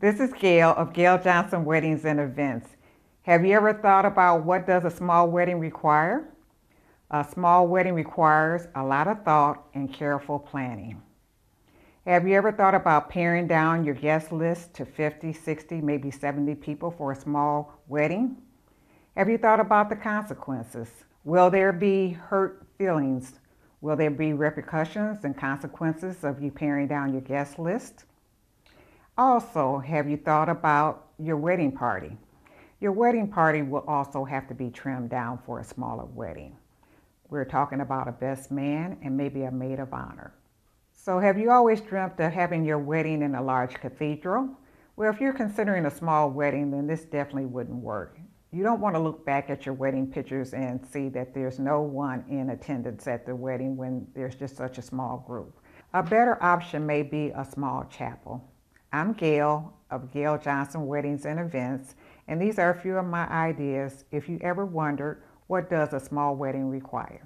This is Gail of Gail Johnson Weddings and Events. Have you ever thought about what does a small wedding require? A small wedding requires a lot of thought and careful planning. Have you ever thought about paring down your guest list to 50, 60, maybe 70 people for a small wedding? Have you thought about the consequences? Will there be hurt feelings? Will there be repercussions and consequences of you paring down your guest list? Also, have you thought about your wedding party? Your wedding party will also have to be trimmed down for a smaller wedding. We're talking about a best man and maybe a maid of honor. So, have you always dreamt of having your wedding in a large cathedral? Well, if you're considering a small wedding, then this definitely wouldn't work. You don't want to look back at your wedding pictures and see that there's no one in attendance at the wedding when there's just such a small group. A better option may be a small chapel I'm Gail of Gail Johnson Weddings and Events, and these are a few of my ideas if you ever wondered what does a small wedding require.